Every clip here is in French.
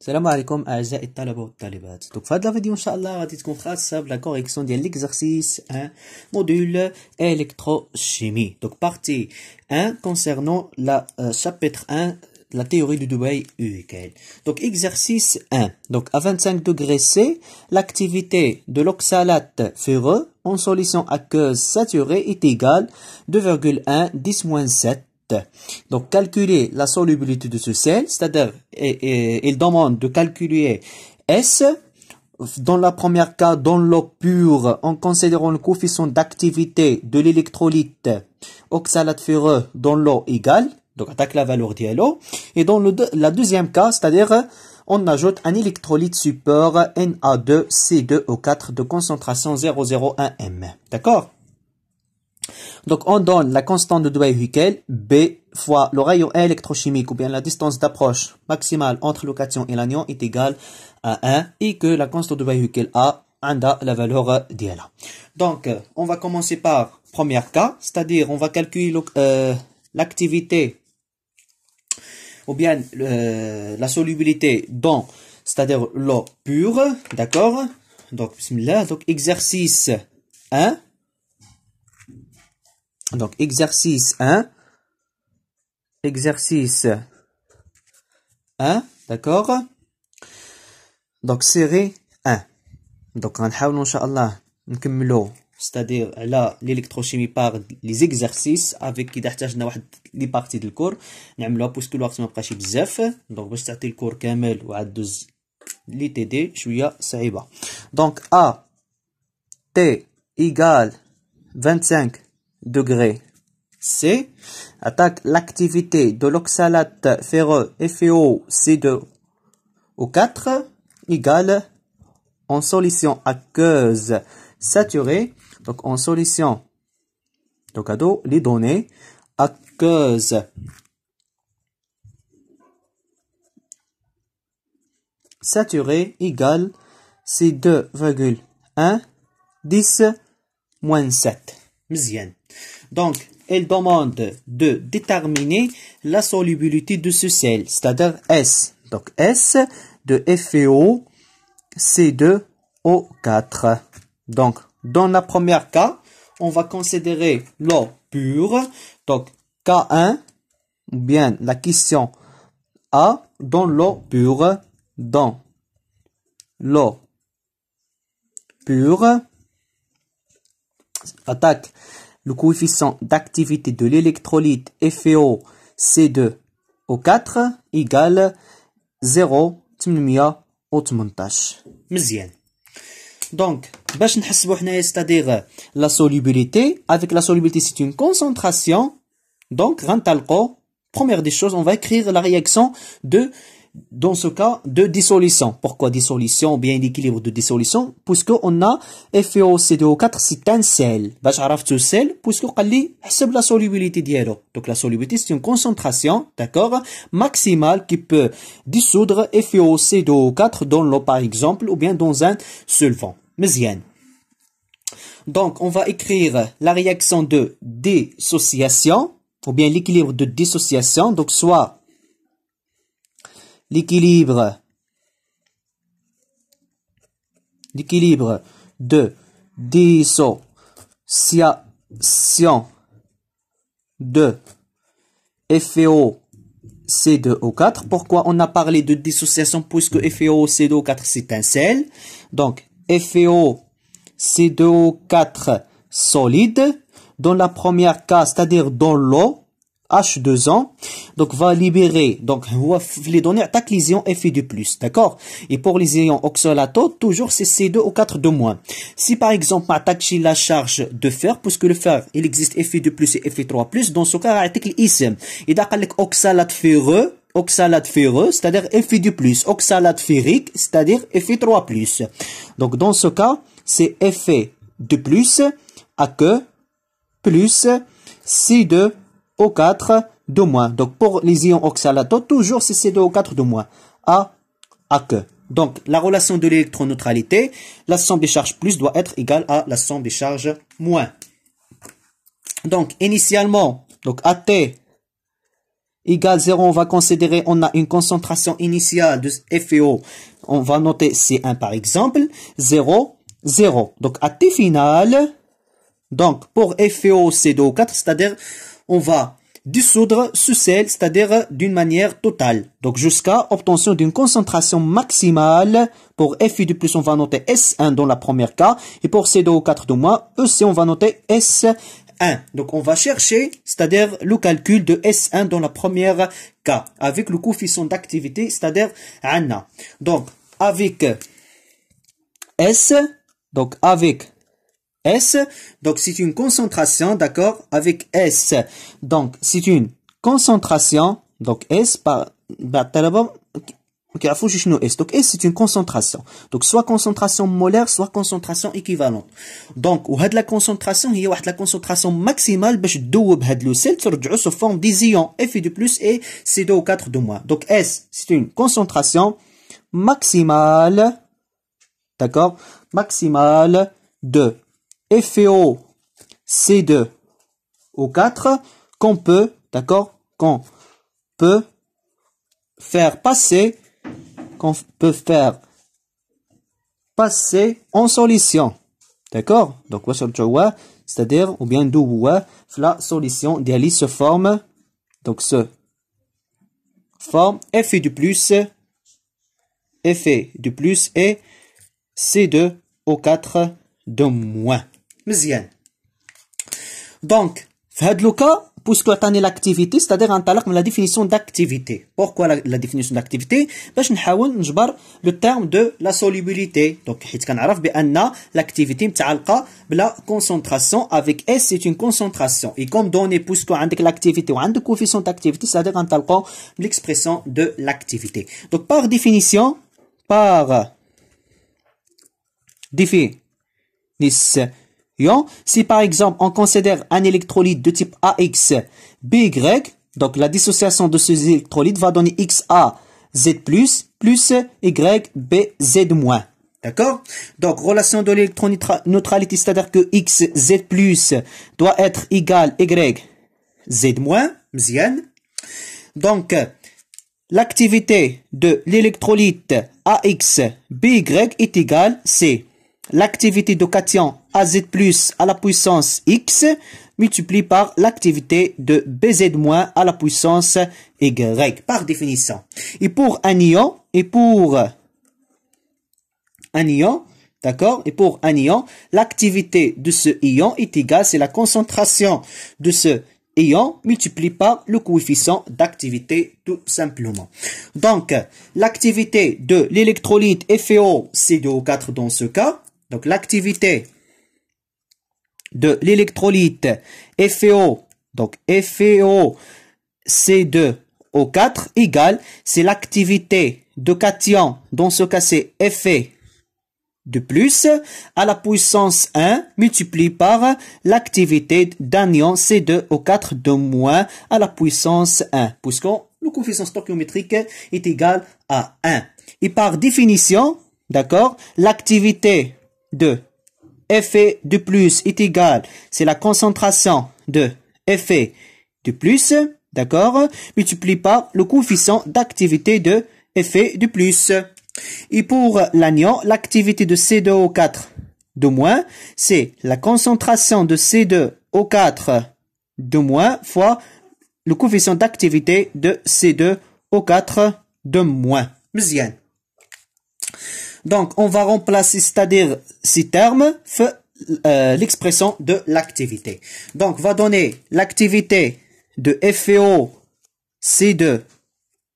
السلام عليكم اعزائي الطلبه والطالبات دونك في هذا الفيديو ان غادي تكون خاصه بلا كوريكسيون ديال l'exercice hein, partie 1 concernant la euh, chapitre 1 la théorie du Dubaï UQL. Donc, exercice 1. Donc, à 25 degrés C, l'activité de l'oxalate ferreux en solution aqueuse saturée est égale 2,1 10 7 donc, calculer la solubilité de ce sel, c'est-à-dire, il demande de calculer S dans la première cas, dans l'eau pure, en considérant le coefficient d'activité de l'électrolyte oxalate ferreux dans l'eau égale, donc attaque la valeur l'eau. Et dans le, la deuxième cas, c'est-à-dire on ajoute un électrolyte support Na2C2O4 de concentration 001M. D'accord donc on donne la constante de dewey B fois le rayon électrochimique ou bien la distance d'approche maximale entre le cation et l'anion est égale à 1 et que la constante de Dewey-Huckel A a la valeur d'ILA. Donc on va commencer par premier cas, c'est-à-dire on va calculer euh, l'activité ou bien euh, la solubilité dans, c'est-à-dire l'eau pure, d'accord Donc, donc exercice 1 donc, exercice 1. Exercice 1. D'accord Donc, série 1. Donc, on va essayer, c'est-à-dire, l'électrochimie par les exercices avec qui d'achetage les parties du cours. Nous allons puisque le maximum de bzef. Donc, on va essayer le cours Kamel ou 12 l'ITD. Je Donc, A, T égal. 25 degrés C attaque l'activité de l'oxalate ferreux FeO2 o 4 égale en solution aqueuse saturée, donc en solution à cadeau, les données aqueuse saturée égale C2,1 10 moins 7. Mzien. Donc, elle demande de déterminer la solubilité de ce sel, c'est-à-dire S. Donc, S de FeO, C2O4. Donc, dans la première cas, on va considérer l'eau pure. Donc, K1, bien la question A, dans l'eau pure, dans l'eau pure, attaque le coefficient d'activité de l'électrolyte FeO-C2O4 égale 0 مزيان Donc, c'est-à-dire la solubilité. Avec la solubilité, c'est une concentration. Donc, rentalco, première des choses, on va écrire la réaction de dans ce cas, de dissolution. Pourquoi dissolution ou bien l'équilibre de dissolution Puisqu'on a e o 4 c'est un sel. Bah, sel, la solubilité d'hydro. Donc la solubilité, c'est une concentration, d'accord, maximale qui peut dissoudre e o 4 dans l'eau, par exemple, ou bien dans un solvant. Mésienne. Donc, on va écrire la réaction de dissociation, ou bien l'équilibre de dissociation, donc soit l'équilibre l'équilibre de dissociation de FeO C2O4. Pourquoi on a parlé de dissociation puisque FeO C2O4 c'est un sel. Donc FeO C2O4 solide dans la première case, c'est-à-dire dans l'eau, H2N donc va libérer donc les donner attaque les ions Fe 2 plus, d'accord Et pour les ions oxalato, toujours c'est C2 ou 4 de moins. Si par exemple attaque la charge de fer, puisque le fer il existe Fe 2 plus et Fe3 plus, dans ce cas attaque l'ism. Et d'accord oxalate ferreux oxalate ferreux, c'est-à-dire Fe 2 plus, oxalate ferrique, c'est-à-dire Fe3 plus. Donc dans ce cas, c'est Fe de plus à que plus C2 O4 de moins. Donc pour les ions oxalato, toujours c'est C2O4 de moins. A A que. Donc la relation de l'électroneutralité, la somme des charges plus doit être égale à la somme des charges moins. Donc initialement, donc AT égale 0, on va considérer on a une concentration initiale de FeO. On va noter C1 par exemple, 0, 0. Donc AT final, donc pour FeO C2O4, c'est-à-dire on va dissoudre ce sel, c'est-à-dire d'une manière totale. Donc jusqu'à obtention d'une concentration maximale pour fi de plus on va noter S1 dans la première cas et pour C2O4 de moins EC on va noter S1. Donc on va chercher, c'est-à-dire le calcul de S1 dans la première cas avec le coefficient d'activité, c'est-à-dire Anna. Donc avec S, donc avec S. Donc, c'est une concentration, d'accord, avec S. Donc, c'est une concentration. Donc, S par, bah, d'abord, ok, la fouche S. Donc, S, c'est une concentration. Donc, soit concentration molaire, soit concentration équivalente. Donc, ou la concentration, il y a la concentration maximale, 2 d'où le sous forme des ions, Fe de plus et C2O4 de moins. Donc, S, c'est une concentration maximale, d'accord, maximale de FeO C2 O4 qu'on peut, d'accord, qu'on peut faire passer, qu'on peut faire passer en solution. D'accord Donc, c'est-à-dire, ou bien la solution d'Ali se forme, donc se forme F e du plus, F e du plus et C2 O4 de moins. Donc, le cas, pour ce qui est l'activité, c'est-à-dire la définition d'activité. Pourquoi la définition d'activité Parce que nous avons le terme de la solubilité. Donc, l'activité, c'est la concentration. Avec S, c'est une concentration. Et comme donné, pour ce qui est l'activité ou la coefficient d'activité, c'est-à-dire l'expression de l'activité. Donc, par définition, par définition, si par exemple on considère un électrolyte de type AX, BY, donc la dissociation de ces électrolytes va donner XA Z+, plus Y, B, Z-. D'accord Donc, relation de neutralité c'est-à-dire que X, Z+, doit être égal Y, Z-, Donc, l'activité de l'électrolyte AX, BY est égale, C. l'activité de cation AZ plus à la puissance X multiplié par l'activité de BZ- à la puissance Y, par définition. Et pour un ion, et pour un ion, D'accord Et pour un ion, l'activité de ce ion est égale, c'est la concentration de ce ion multiplié par le coefficient d'activité tout simplement. Donc, l'activité de l'électrolyte FeO, o 4 dans ce cas, donc l'activité de l'électrolyte FeO, donc e c 2 o 4 égale, c'est l'activité de cation, dans ce cas c'est Fe de plus à la puissance 1 multiplié par l'activité d'anion C2O4 de moins à la puissance 1, puisque le coefficient stoichiométrique est égal à 1. Et par définition, d'accord, l'activité de Effet de plus est égal, c'est la concentration de effet de plus, d'accord, multiplie par le coefficient d'activité de effet de plus. Et pour l'anion, l'activité de C2O4 de moins, c'est la concentration de C2O4 de moins fois le coefficient d'activité de C2O4 de moins. Donc, on va remplacer, c'est-à-dire ces termes, euh, l'expression de l'activité. Donc, va donner l'activité de FEO C2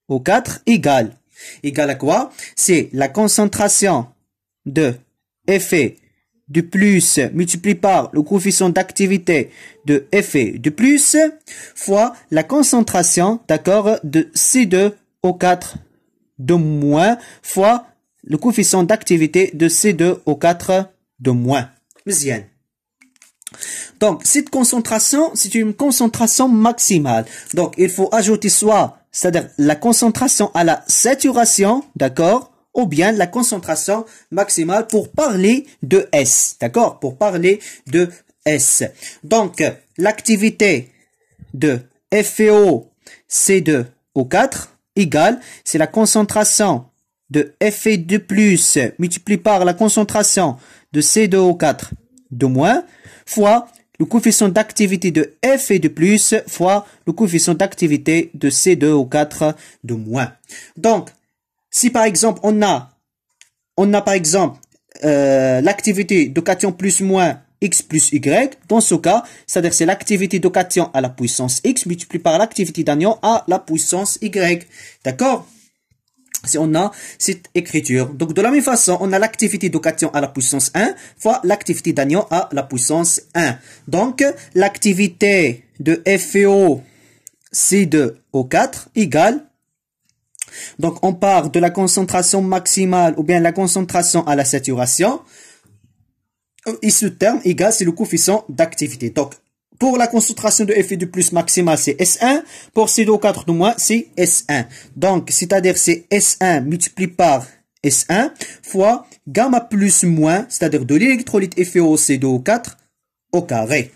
O 4 égale. Égale à quoi C'est la concentration de FE du plus multiplié par le coefficient d'activité de FE du plus fois la concentration, d'accord, de C2 O 4 de moins fois le coefficient d'activité de C2 o 4 de moins. Donc, cette concentration, c'est une concentration maximale. Donc, il faut ajouter soit, c'est-à-dire la concentration à la saturation, d'accord, ou bien la concentration maximale pour parler de S, d'accord, pour parler de S. Donc, l'activité de FeO C2O4 égale, c'est la concentration de de 2 multiplié par la concentration de C2O4 de moins, fois le coefficient d'activité de F de plus fois le coefficient d'activité de C2O4 de moins. Donc, si par exemple, on a, on a par exemple euh, l'activité de cation plus moins x plus y. Dans ce cas, c'est-à-dire c'est l'activité de cation à la puissance x multiplié par l'activité d'anion à la puissance y. D'accord si on a cette écriture. Donc de la même façon, on a l'activité d'occasion à la puissance 1 fois l'activité d'anion à la puissance 1. Donc l'activité de FeO C2O4 égale donc on part de la concentration maximale ou bien la concentration à la saturation. Euh, et ce terme égale c'est le coefficient d'activité. Donc pour la concentration de Fe du plus maximale, c'est S1. Pour CO4 de moins, c'est S1. Donc, c'est-à-dire c'est S1 multiplié par S1 fois gamma plus moins, c'est-à-dire de l'électrolyte o 4 au carré.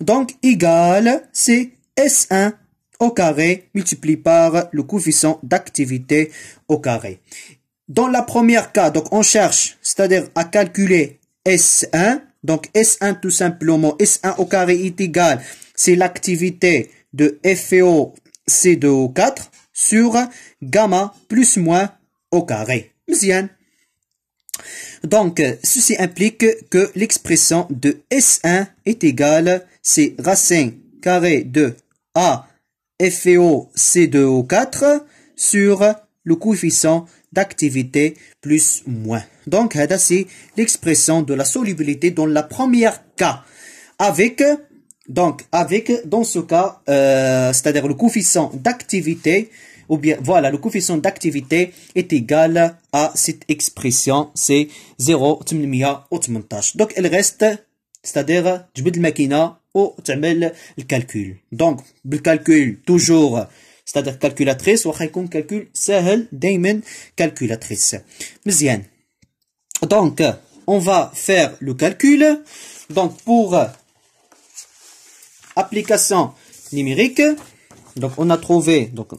Donc, égal, c'est S1 au carré multiplié par le coefficient d'activité au carré. Dans la première cas, donc on cherche, c'est-à-dire à calculer S1 donc S1 tout simplement, S1 au carré est égal, c'est l'activité de FeOC C2O4 sur gamma plus moins au carré. Donc, ceci implique que l'expression de S1 est égale, c'est racine carré de A FeO C2O4 sur le coefficient d'activité plus moins. Donc, c'est l'expression de la solubilité dans la première cas. Avec, donc, avec, dans ce cas, euh, c'est-à-dire le coefficient d'activité, ou bien, voilà, le coefficient d'activité est égal à cette expression, c'est montage Donc, elle reste, c'est-à-dire, je mets le à ou le calcul. Donc, le calcul, toujours, c'est-à-dire calculatrice ou calcul سهل دايما calculatrice مزيان donc on va faire le calcul donc pour application numérique donc on a trouvé donc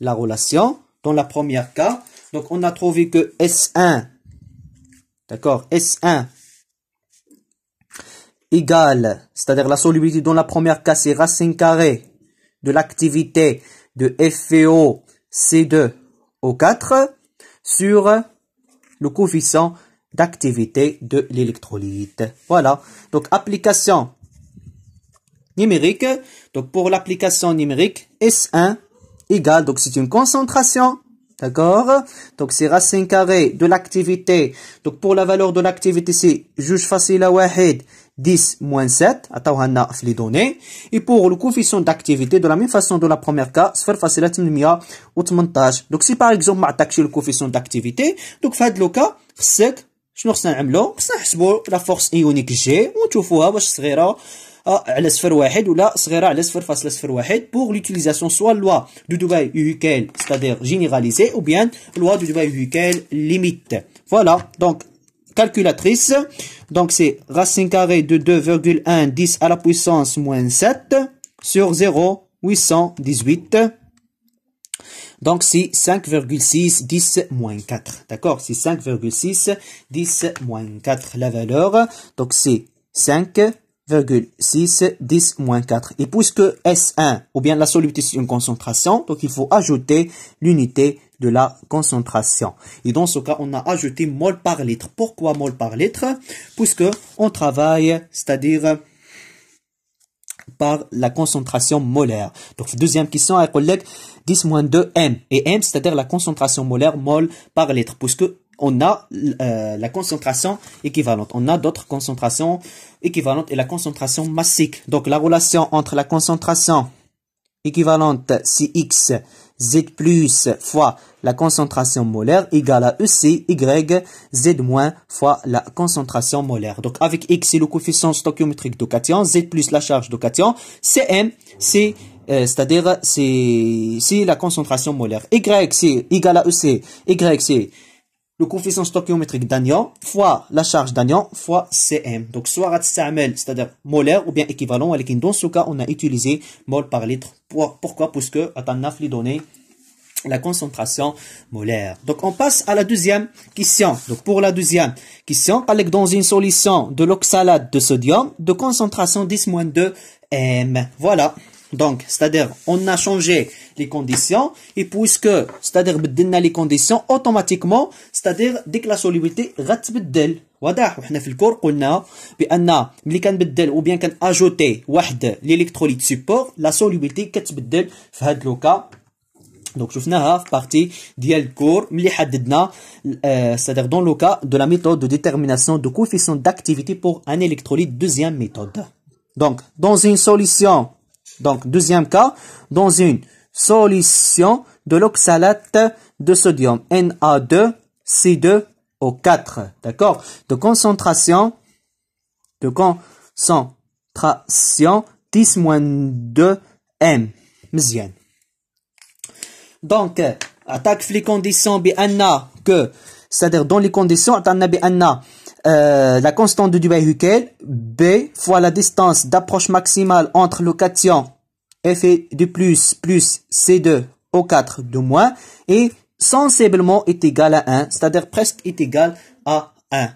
la relation dans la première cas donc on a trouvé que S1 d'accord S1 égale c'est-à-dire la solubilité dans la première cas c'est racine carrée de l'activité de feoc C2 O4 sur le coefficient d'activité de l'électrolyte. Voilà, donc application numérique. Donc pour l'application numérique, S1 égale, donc c'est une concentration D'accord Donc c'est racine carrée de l'activité. Donc pour la valeur de l'activité, c'est juge facile à 1, 10 moins 7, a les données. Et pour le coefficient d'activité, de la même façon de la première cas, faire facile à Donc si par exemple, attaque le coefficient d'activité, donc dans le cas, c'est شنو خصنا نعملو la force ionique g on trouve ونشوفوها واش صغيره la صفر ou la صغيرة face à la sphère pour l'utilisation soit loi de Dubaï UQL, c'est-à-dire généralisée ou bien loi de Dubaï UQL limite voilà donc calculatrice donc c'est racine carrée de 2,1 10 à la puissance moins 7 sur 0 818 donc c'est 5,6 10 moins 4. D'accord C'est 5,6 10 moins 4 la valeur. Donc c'est 5 6, 10, 4. Et puisque S1, ou bien la solubilité, c'est une concentration, donc il faut ajouter l'unité de la concentration. Et dans ce cas, on a ajouté mol par litre. Pourquoi mol par litre Puisque on travaille, c'est-à-dire par la concentration molaire. Donc, deuxième question, à hein, collègue, 10 2 M. Et M, c'est-à-dire la concentration molaire mol par litre, puisque on a euh, la concentration équivalente. On a d'autres concentrations équivalentes et la concentration massique. Donc la relation entre la concentration équivalente x Z plus fois la concentration molaire égale à EC Y Z moins fois la concentration molaire. Donc avec X c'est le coefficient stoichiométrique de cation, Z plus la charge de cation, Cm c'est euh, c'est-à-dire c'est la concentration molaire. Y c'est égal à EC, Y c'est le coefficient stoichiométrique d'anion fois la charge d'anion fois CM. Donc, soit c'est-à-dire molaire ou bien équivalent. Dans ce cas, on a utilisé mol par litre. Pourquoi Parce que lui données la concentration molaire. Donc on passe à la deuxième question. Donc pour la deuxième question, dans une solution de l'oxalate de sodium de concentration 10-2 M. Voilà. Donc, c'est-à-dire, on a changé les conditions, et puisque, c'est-à-dire, on a les conditions, automatiquement, c'est-à-dire, dès que la solubilité le cours, غتبدل. واضح وحنا في الكور قلنا بان l'électrolyte support la solubilité كناجوتي واحد ليليكتروليت سيبور لا سوليبيليتي donc في هاد لوكا partie شفناها cours بارتي ديال الكور ملي حددنا c'est-à-dire dans le cas de la méthode de détermination du coefficient d'activité pour un électrolyte deuxième méthode. Donc, dans une solution donc, deuxième cas, dans une solution de l'oxalate de sodium Na2C2O4. D'accord De concentration, de concentration 10-2 M. Donc, attaque les conditions que, c'est-à-dire dans les conditions, attaque euh, la constante de Dubay-Huckel, B fois la distance d'approche maximale entre le cation F de plus plus C2 O4 de moins est sensiblement est égal à 1, c'est-à-dire presque est égal à 1.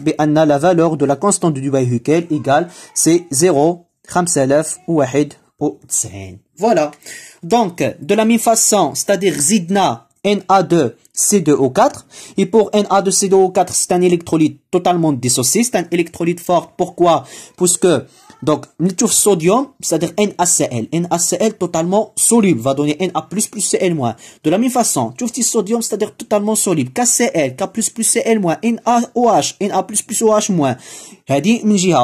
B Anna, la valeur de la constante de Dubay-Huckel égale c'est 0, ou Voilà. Donc, de la même façon, c'est-à-dire Zidna Na2C2O4. Et pour Na2C2O4, c'est un électrolyte totalement dissocié. C'est un électrolyte fort. Pourquoi que donc, le sodium, c'est-à-dire NaCl. NaCl totalement soluble va donner Na++ Cl-. De la même façon, le sodium, c'est-à-dire totalement soluble. KCl, K++ Cl-, NaOH, Na++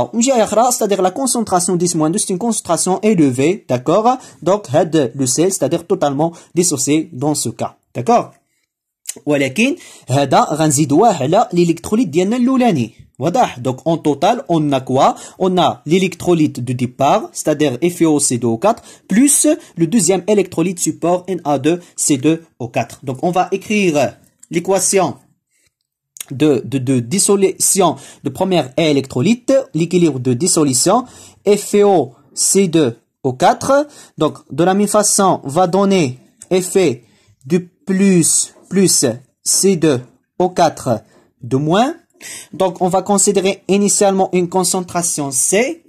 OH-. c'est-à-dire la concentration 10 moins 2 c'est une concentration élevée d'accord donc le sel c'est-à-dire totalement dissocié dans ce cas D'accord ولكن هذا غنزيدوه l'électrolyte الالكتروليت Voilà. Donc, en total, on a quoi? On a l'électrolyte du départ c'est-à-dire 2 o 4 plus le deuxième électrolyte support Na2C2O4 donc on va écrire l'équation de, dissolution de première électrolyte, l'équilibre de dissolution, FeOC2O4. Donc, de la même façon, on va donner effet du plus plus C2 O4 de moins. Donc, on va considérer initialement une concentration C,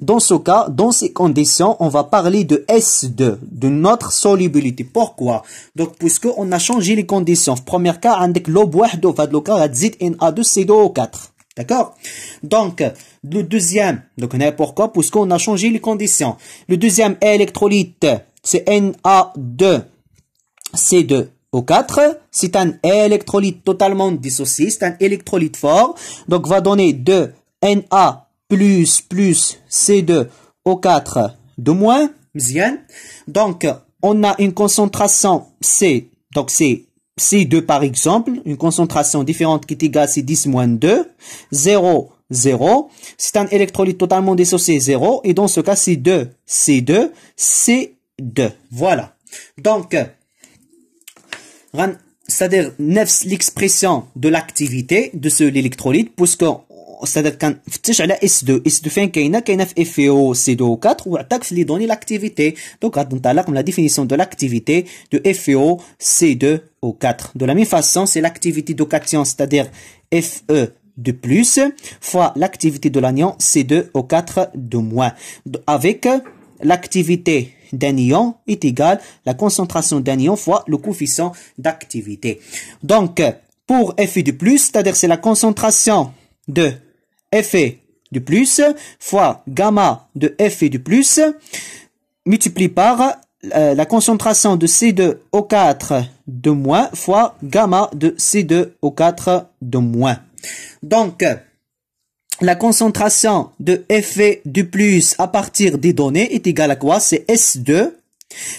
dans ce cas, dans ces conditions, on va parler de S2, de notre solubilité. Pourquoi Donc, puisqu'on a changé les conditions. Premier cas, avec l'eau na 2 o 4 D'accord Donc, le deuxième, donc on a pourquoi Puisqu'on a changé les conditions. Le deuxième électrolyte, c'est Na2 C2O4. C'est un électrolyte totalement dissocié, c'est un électrolyte fort. Donc, va donner 2 Na plus plus C2O4 de moins. Donc, on a une concentration C, donc c'est C2 par exemple, une concentration différente qui est égale à C10-2, 0, 0. C'est un électrolyte totalement dissocié, 0. Et dans ce cas, c 2, C2, C2. Voilà. Donc, c'est-à-dire l'expression de l'activité de ce l'électrolyte puisque c'est-à-dire كنفتش على S2 S2 فين كاينه كاينه 2 o 4 وعطاك في لي l'activité. Donc دونك on من لا de دو de دو FeOC2O4 de la même façon c'est l'activité de cation c'est-à-dire Fe de plus fois l'activité de l'anion C2O4 de moins avec l'activité d'un ion est égal à la concentration d'un ion fois le coefficient d'activité. Donc, pour Fe du plus, c'est-à-dire c'est la concentration de Fe du plus fois gamma de Fe du plus multiplié par euh, la concentration de C2O4 de moins fois gamma de C2O4 de moins. Donc, la concentration de Fe du plus à partir des données est égale à quoi C'est S2.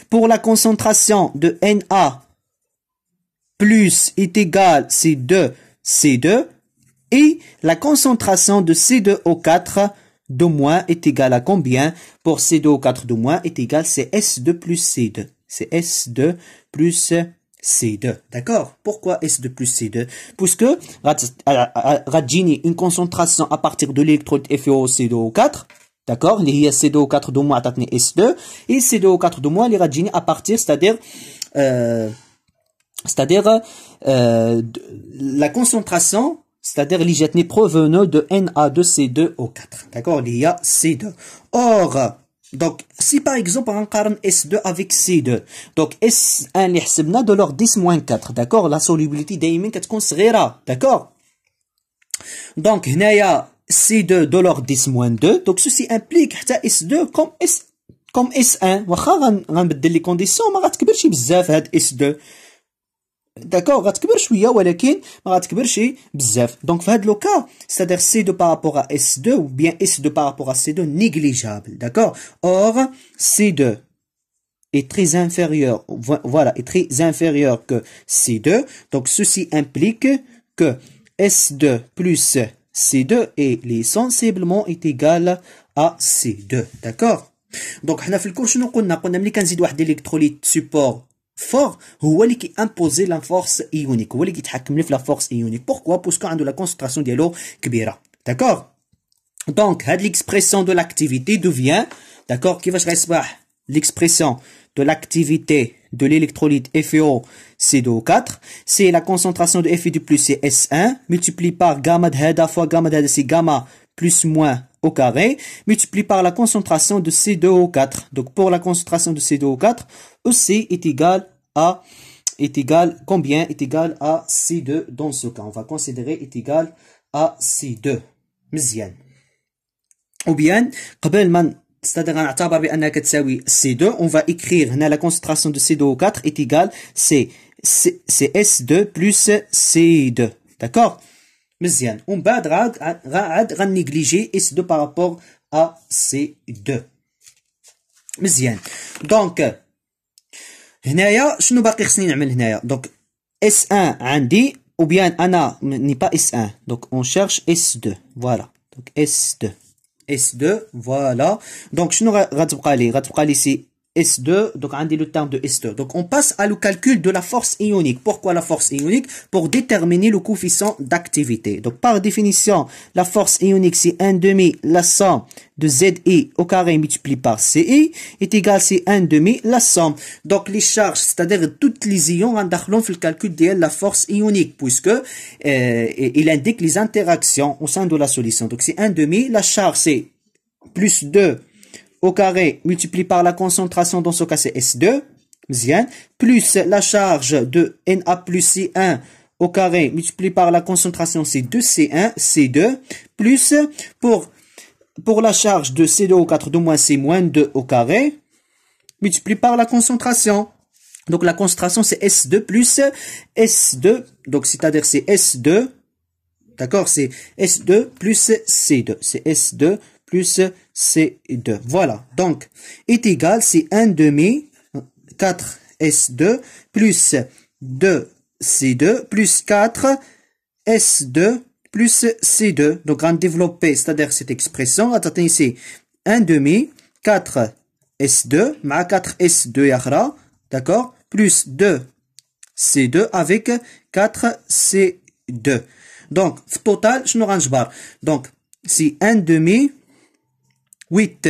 Pour la concentration de Na plus est égale C2, C2. Et la concentration de C2O4 de moins est égale à combien Pour C2O4 de moins est égale, c'est S2 plus C2. C'est S2 plus C2. C2. D'accord Pourquoi S2 plus C2 Puisque Radjini, euh, euh, une concentration à partir de l'électrode FeO2O4, d'accord Il y a C2O4 de moins S2, et C2O4 de moins les Radjini à partir, c'est-à-dire... Euh, c'est-à-dire euh, la concentration c'est-à-dire les provenant de Na2C2O4. D'accord Il y a C2. Or, donc, si par exemple, on compare S2 avec C2, donc S1 de l'ordre 10 moins 4, d'accord La solubilité d'Aimin d'accord Donc, a C2 de 10 moins 2, donc ceci implique que S2 comme s comme S1 on غنبدل لي كونديسيون ما غتكبرش بزاف هاد S2 D'accord, غتكبر شويه ولكن ما c'est-à-dire C2 par rapport à S2 ou bien S2 par rapport à C2 négligeable, d'accord Or C2 est très inférieur voilà, est très inférieur que C2. Donc ceci implique que S2 plus C2 est sensiblement est égal à C2, d'accord Donc fait le الكورس شنو dit قلنا ملي كنزيد un électrolyte support fort, ou vous allez qui impose la force ionique, vous allez qui la force ionique. Pourquoi Parce qu'on a de la concentration de l'eau qui vient. D'accord Donc, l'expression de l'activité devient, qui va se faire l'expression de l'activité de l'électrolyte FeOC2O4, c'est la concentration de Fe du plus, cs S1, multiplié par gamma de Heda fois gamma de Heda, c'est gamma plus moins au carré multiplié par la concentration de C2O4. Donc pour la concentration de C2O4, aussi, e est égal à est égal combien est égal à C2 dans ce cas. On va considérer est égal à C2. Ou bien, C2, on va écrire la concentration de C2O4 est égale C, CS2 plus C2. D'accord on ومن بعد S2 par rapport à C2. Donc, دو Donc, دونك 1 Andy, ou bien Anna n'est pas S1. Donc, on cherche S2. Voilà. Donc, S2. S2. Voilà. Donc, je n'aurai pas à aller. S2, donc on dit le terme de S2. Donc on passe à le calcul de la force ionique. Pourquoi la force ionique Pour déterminer le coefficient d'activité. Donc par définition, la force ionique c'est 1 demi la somme de ZI au carré multiplié par CI est égal c'est 1 demi la somme. Donc les charges, c'est-à-dire toutes les ions, hein, on fait le calcul de la force ionique puisque euh, il indique les interactions au sein de la solution. Donc c'est 1 demi, la charge c'est plus 2 au carré multiplié par la concentration dans ce cas c'est S2, plus la charge de Na plus C1 au carré multiplié par la concentration c'est 2 C1, C2, plus pour, pour la charge de C2 au 4 de moins C moins 2 au carré multiplié par la concentration. Donc la concentration c'est S2 plus S2, donc c'est-à-dire c'est S2, d'accord, c'est S2 plus C2, c'est S2 plus C2. Voilà, donc est égal, c'est 1 demi 4S2 plus 2C2 plus 4S2 plus C2. Donc en développer, c'est-à-dire cette expression, attendez ici 1 demi 4S2, ma 4S2 d'accord, plus 2C2 avec 4C2. Donc, total, je ne range pas, Donc, si 1 demi 8.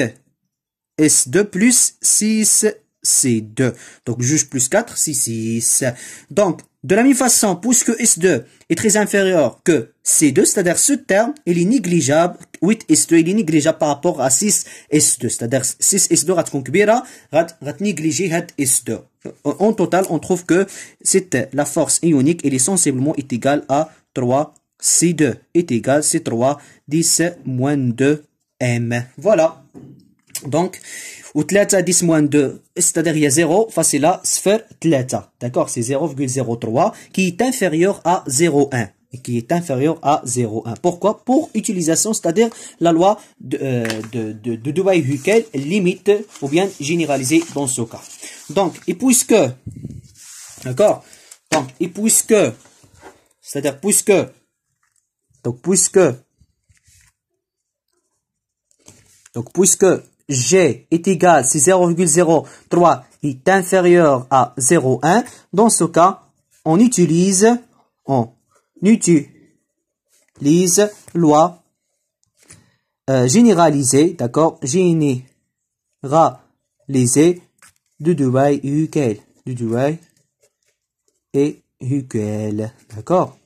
S2 plus 6, C2. Donc, juge plus 4, 6, 6. Donc, de la même façon, puisque S2 est très inférieur que C2, c'est-à-dire ce terme, il est négligeable, 8 S2, il est négligeable par rapport à 6 S2, c'est-à-dire 6 S2 rat konkbira, rat, négliger S2. Euh, en total, on trouve que c'est la force ionique, elle est sensiblement égale à 3 C2, est égal C3, 10 moins 2 M. Voilà. Donc, ou 3 10 moins 2, c'est-à-dire il y a 0 face à sphère 3. D'accord C'est 0,03 qui est inférieur à 0,1 qui est inférieur à 0,1. Pourquoi Pour utilisation, c'est-à-dire la loi de, euh, de, de, de huckel limite ou bien généralisée dans ce cas. Donc, et puisque, d'accord Donc, et puisque, c'est-à-dire puisque, donc puisque donc, puisque g est égal, si 0,03 est inférieur à 0,1, dans ce cas, on utilise, on utilise loi euh, généralisée, d'accord, généralisée de Dubaï et UQL, Du Dubaï et UQL, d'accord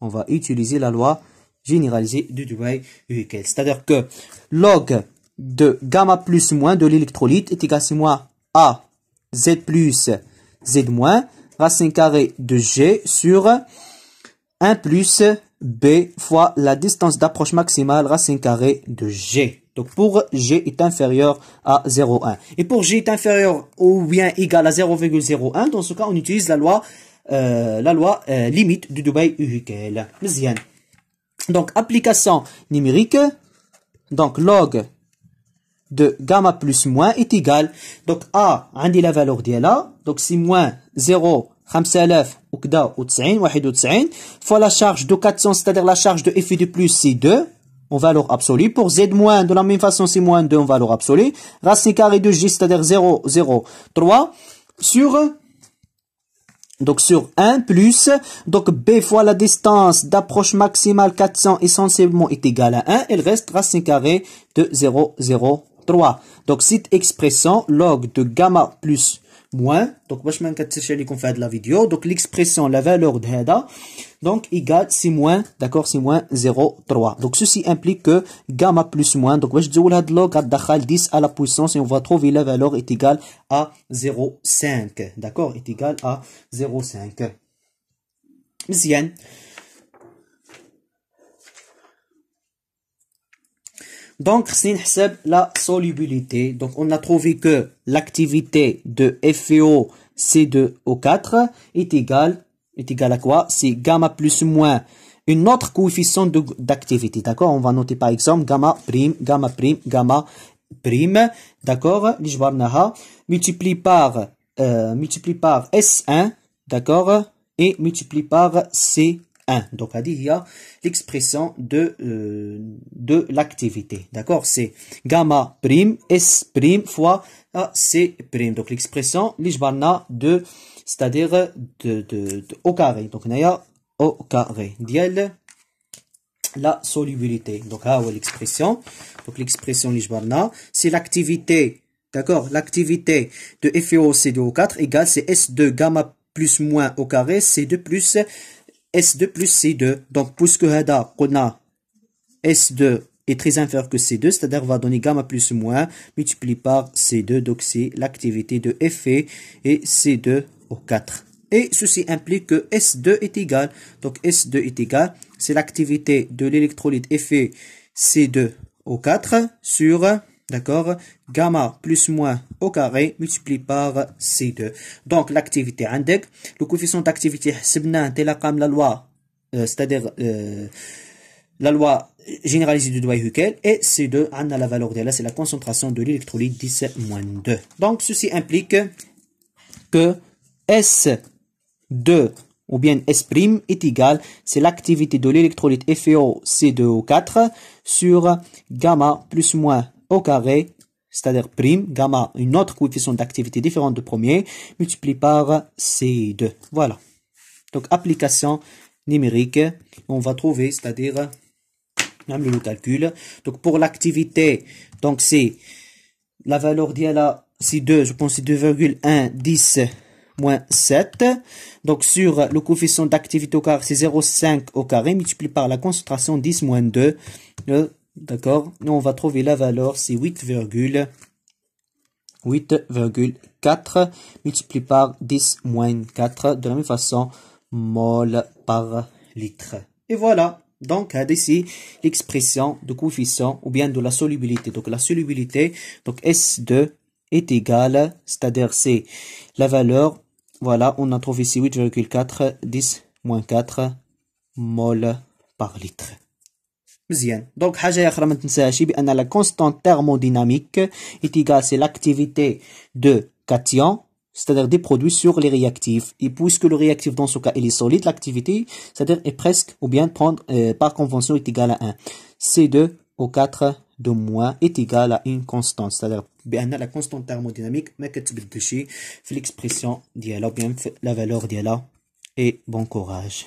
On va utiliser la loi généralisée de Dubaï et c'est-à-dire que log de gamma plus moins de l'électrolyte est égal à moins A. Z plus Z moins racine carrée de G sur 1 plus B fois la distance d'approche maximale racine carrée de G. Donc pour G est inférieur à 0,1. Et pour G est inférieur ou bien égal à 0,01, dans ce cas on utilise la loi, euh, la loi euh, limite du Dubaï UQL. Donc application numérique. Donc log de gamma plus moins est égal donc A عندي la valeur ديالها donc c'est moins 0 5091 fois la charge de 400 c'est-à-dire la charge de F de plus c'est 2 en valeur absolue pour Z moins de la même façon c'est moins 2 en valeur absolue racine carré de J c'est-à-dire 0 0 3 sur donc sur 1 plus, donc B fois la distance d'approche maximale 400 essentiellement est égale à 1 Elle reste racine carrée de 0, 0, 3 donc cette expression log de gamma plus moins donc je ما نكتسش qu'on fait de la vidéo donc l'expression la valeur de donc égale 6 moins d'accord 6 moins 0,3 donc ceci implique que gamma plus moins donc vous تزول هذا log 10 à la puissance et on va trouver la valeur est égale à 0,5 d'accord est égale à 0,5 مزيان Donc, la solubilité. Donc, on a trouvé que l'activité de FeO C2O4 est égale, est égale à quoi C'est gamma plus moins une autre coefficient d'activité. D'accord On va noter par exemple gamma prime, gamma prime, gamma prime. D'accord Multiplie par, euh, multiplie par S1, d'accord Et multiplie par C donc, il y a l'expression de, euh, de l'activité. D'accord C'est gamma prime, S prime fois AC ah, prime. Donc, l'expression l'ijbarna de, c'est-à-dire de, au carré. Donc, il y a au carré. Diel la solubilité. Donc, là, l'expression. Donc, l'expression l'ijbarna, c'est l'activité. D'accord L'activité de FeO o 4 égale, c'est S2 gamma plus moins au carré, C2 plus S2 plus C2. Donc, puisque Hada, on a S2 est très inférieur que C2, c'est-à-dire va donner gamma plus moins multiplié par C2. Donc, c'est l'activité de Fe et C2 o 4. Et ceci implique que S2 est égal. Donc, S2 est égal. C'est l'activité de l'électrolyte Fe C2 o 4 sur D'accord Gamma plus moins au carré multiplié par C2. Donc l'activité index, le coefficient d'activité, c'est la loi, euh, c'est-à-dire euh, la loi généralisée du doigt huckel et C2, on a la valeur de là, c'est la concentration de l'électrolyte 10-2. moins Donc ceci implique que S2 ou bien S' est égal, c'est l'activité de l'électrolyte FeO C2O4 sur gamma plus moins au carré, c'est-à-dire prime, gamma, une autre coefficient d'activité différente de premier, multiplié par C2. Voilà. Donc, application numérique, on va trouver, c'est-à-dire, le calcul. Donc, pour l'activité, donc c'est la valeur d'IALA, c 2, je pense c'est 2,110 moins 7. Donc, sur le coefficient d'activité au carré, c'est 0,5 au carré, multiplié par la concentration 10 moins 2. D'accord Nous, on va trouver la valeur, c'est 8,4 multiplié par 10 moins 4. De la même façon, mol par litre. Et voilà. Donc, ici, l'expression de coefficient ou bien de la solubilité. Donc, la solubilité, donc S2 est égale, c'est-à-dire c'est la valeur, voilà, on a trouvé ici 8,4, 10 moins 4 mol par litre. Donc, la constante thermodynamique est égale c'est l'activité de cation c'est-à-dire des produits sur les réactifs. Et puisque le réactif, dans ce cas, il est solide, l'activité, c'est-à-dire est presque, ou bien prendre euh, par convention, est égale à 1. C2 au 4 de moins est égal à une constante, c'est-à-dire la constante thermodynamique, mais que tu l'expression ou bien la valeur d'Yala. Et bon courage.